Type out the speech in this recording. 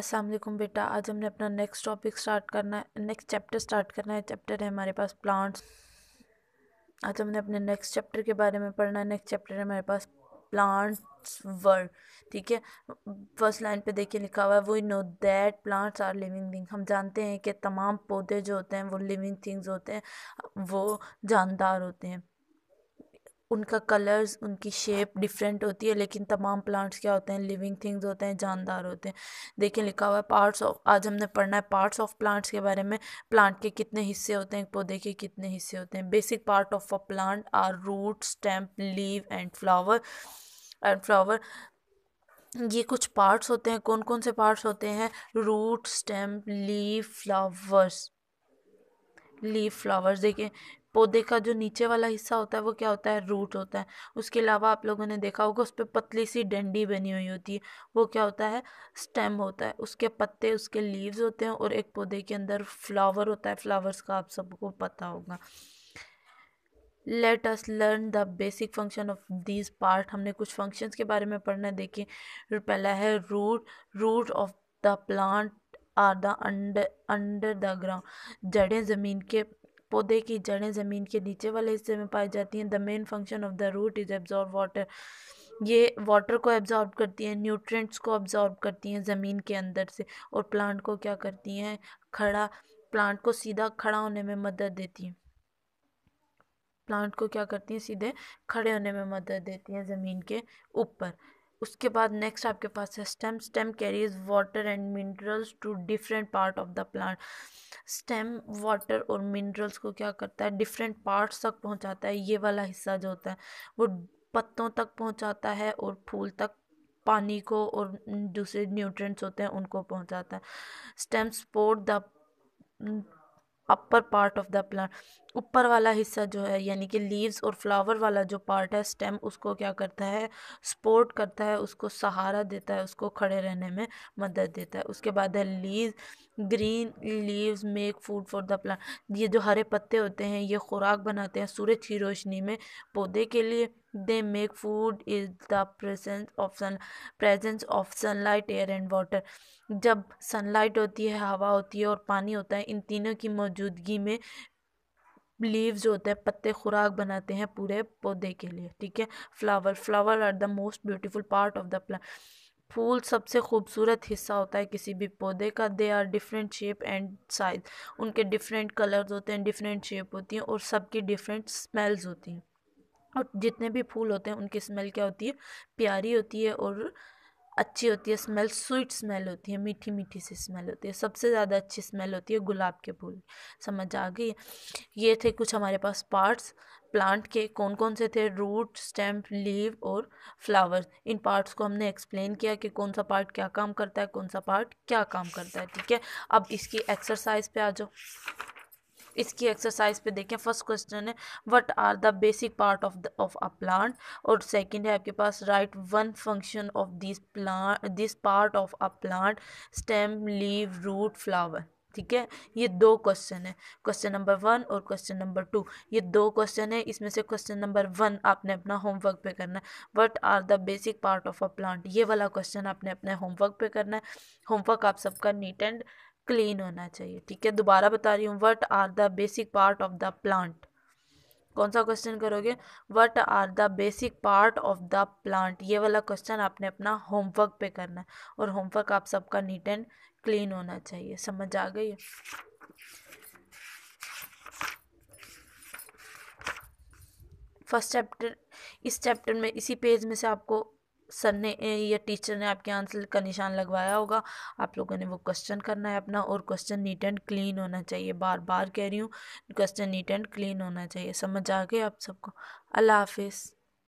अस्सलाम वालेकुम बेटा आज हमने अपना नेक्स्ट टॉपिक स्टार्ट करना है नेक्स्ट चैप्टर स्टार्ट करना है चैप्टर है हमारे पास प्लांट्स आज हमने अपने नेक्स्ट चैप्टर के बारे में पढ़ना है नेक्स्ट चैप्टर है हमारे पास प्लांट्स वर्ल्ड ठीक है फर्स्ट लाइन पे देखिए लिखा हुआ है we know that plants are living thing हम जानते हैं कि तमाम पौधे जो होते हैं वो लिविंग थिंग्स होते हैं वो जानदार होते हैं उनका कलर्स उनकी शेप डिफरेंट होती है लेकिन तमाम प्लांट्स क्या होते हैं लिविंग थिंग्स होते हैं जानदार होते हैं देखिए लिखा हुआ है पार्ट्स ऑफ आज हमने पढ़ना है पार्ट्स ऑफ प्लांट्स के बारे में प्लांट के कितने हिस्से होते हैं पौधे के कितने हिस्से होते हैं basic part of a plant are root stem leave and flower and flower ये कुछ पार्ट्स होते हैं कौन कौन से पार्ट्स होते हैं root stem leave flowers leave flowers देखें पौधे का जो नीचे वाला हिस्सा होता है वो क्या होता है रूट होता है उसके अलावा आप लोगों ने देखा होगा उस पर पतली सी डंडी बनी हुई होती है वो क्या होता है स्टेम होता है उसके पत्ते उसके लीव्स होते हैं और एक पौधे के अंदर फ्लावर होता है फ्लावर्स का आप सबको पता होगा let us learn the basic function of this part हमने कुछ फंक्शन के बारे में पढ़ना है पहला है root root of the plant are the under under the ground जड़ें ज़मीन के पौधे की जड़ें ज़मीन के नीचे वाले हिस्से में पाई जाती हैं the main function of the root is absorb water ये वाटर को एब्जॉर्ब करती हैं न्यूट्रिएंट्स को एब्जॉर्ब करती हैं ज़मीन के अंदर से और प्लांट को क्या करती हैं खड़ा प्लांट को सीधा खड़ा होने में मदद देती हैं प्लांट को क्या करती हैं सीधे खड़े होने में मदद देती हैं ज़मीन के ऊपर उसके बाद नेक्स्ट आपके पास है stem stem carries water and minerals to different part of the plant stem water और मिनरल्स को क्या करता है डिफरेंट पार्ट्स तक पहुंचाता है ये वाला हिस्सा जो होता है वो पत्तों तक पहुंचाता है और फूल तक पानी को और दूसरे न्यूट्रिएंट्स होते हैं उनको पहुंचाता है stem support the upper part of the plant ऊपर वाला हिस्सा जो है यानी कि लीव्स और फ्लावर वाला जो पार्ट है स्टेम उसको क्या करता है सपोर्ट करता है उसको सहारा देता है उसको खड़े रहने में मदद देता है उसके बाद है leave green leaves make food for the plant ये जो हरे पत्ते होते हैं ये खुराक बनाते हैं सूरज की रोशनी में पौधे के लिए they make food is the presence of sun presence of sunlight air and water जब सनलाइट होती है हवा होती है और पानी होता है इन तीनों की मौजूदगी में लीव्स होते हैं पत्ते खुराक बनाते हैं पूरे पौधे के लिए ठीक है flower flower are the most beautiful part of the plant फूल सबसे खूबसूरत हिस्सा होता है किसी भी पौधे का they are different shape and size उनके डिफरेंट कलर्स होते हैं डिफरेंट शेप होती हैं और सबकी डिफरेंट स्मेल्स होती हैं और जितने भी फूल होते हैं उनकी स्मेल क्या होती है प्यारी होती है और अच्छी होती है स्मेल स्वीट स्मेल होती है मीठी मीठी सी स्मेल होती है सबसे ज़्यादा अच्छी स्मेल होती है गुलाब के फूल समझ आ गई ये थे कुछ हमारे पास पार्ट्स प्लांट के कौन कौन से थे रूट स्टेम लीव और फ्लावर्स इन पार्ट्स को हमने एक्सप्लेन किया कि कौन सा पार्ट क्या काम करता है कौन सा पार्ट क्या काम करता है ठीक है अब इसकी एक्सरसाइज पे आ जाओ इसकी एक्सरसाइज पे देखें फर्स्ट क्वेश्चन है what are the basic part of the of a plant और सेकंड है आपके पास write one function of this plant this part of a plant stem leave root flower ठीक है ये दो क्वेश्चन है क्वेश्चन नंबर वन और क्वेश्चन नंबर टू ये दो क्वेश्चन है इसमें से क्वेश्चन नंबर वन आपने अपना होमवर्क पे करना है what are the basic part of a plant ये वाला क्वेश्चन आपने अपने होमवर्क पे करना है होमवर्क आप सबका नीट एंड क्लीन होना चाहिए ठीक है दोबारा बता रही हूँ what are the basic part of the plant कौन सा क्वेश्चन करोगे what are the basic part of the plant ये वाला क्वेश्चन आपने अपना होमवर्क पे करना है और होमवर्क आप सबका नीट एंड क्लीन होना चाहिए समझ आ गई फर्स्ट चैप्टर इस चैप्टर में इसी पेज में से आपको सर ने या टीचर ने आपके आंसर का निशान लगवाया होगा आप लोगों ने वो क्वेश्चन करना है अपना और क्वेश्चन नीट एंड क्लीन होना चाहिए बार बार कह रही हूँ क्वेश्चन नीट एंड क्लीन होना चाहिए समझ आ गए आप सबको अल्लाह हाफिज़